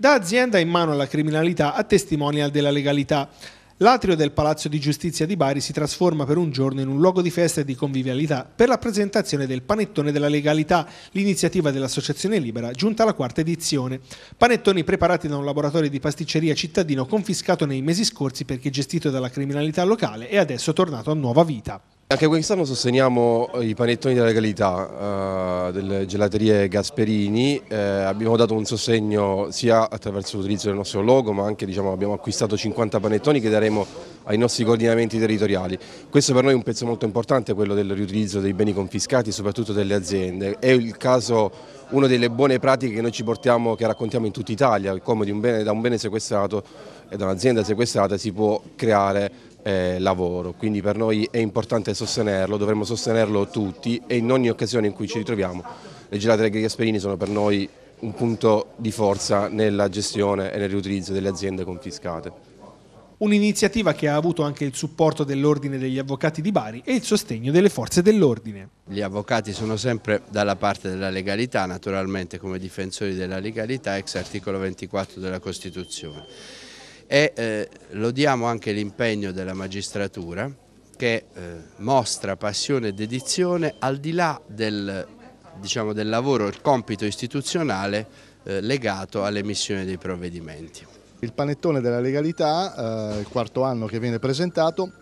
Da azienda in mano alla criminalità a testimonial della legalità. L'atrio del Palazzo di Giustizia di Bari si trasforma per un giorno in un luogo di festa e di convivialità per la presentazione del Panettone della Legalità, l'iniziativa dell'Associazione Libera, giunta alla quarta edizione. Panettoni preparati da un laboratorio di pasticceria cittadino confiscato nei mesi scorsi perché gestito dalla criminalità locale e adesso tornato a nuova vita. Anche quest'anno sosteniamo i panettoni della legalità, eh, delle gelaterie Gasperini, eh, abbiamo dato un sostegno sia attraverso l'utilizzo del nostro logo ma anche diciamo, abbiamo acquistato 50 panettoni che daremo ai nostri coordinamenti territoriali. Questo per noi è un pezzo molto importante, quello del riutilizzo dei beni confiscati, soprattutto delle aziende. È il caso, una delle buone pratiche che noi ci portiamo, che raccontiamo in tutta Italia, come un bene, da un bene sequestrato e da un'azienda sequestrata si può creare eh, lavoro, quindi per noi è importante sostenerlo, dovremmo sostenerlo tutti e in ogni occasione in cui ci ritroviamo le gelate dei Gasperini sono per noi un punto di forza nella gestione e nel riutilizzo delle aziende confiscate. Un'iniziativa che ha avuto anche il supporto dell'Ordine degli Avvocati di Bari e il sostegno delle forze dell'ordine. Gli avvocati sono sempre dalla parte della legalità, naturalmente come difensori della legalità, ex articolo 24 della Costituzione e eh, lodiamo anche l'impegno della magistratura che eh, mostra passione e dedizione al di là del, diciamo, del lavoro, il compito istituzionale eh, legato all'emissione dei provvedimenti. Il panettone della legalità, eh, il quarto anno che viene presentato,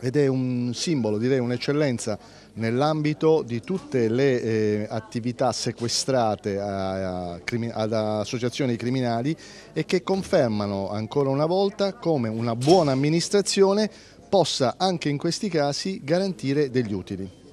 ed è un simbolo, direi un'eccellenza nell'ambito di tutte le eh, attività sequestrate a, a, ad associazioni criminali e che confermano ancora una volta come una buona amministrazione possa anche in questi casi garantire degli utili.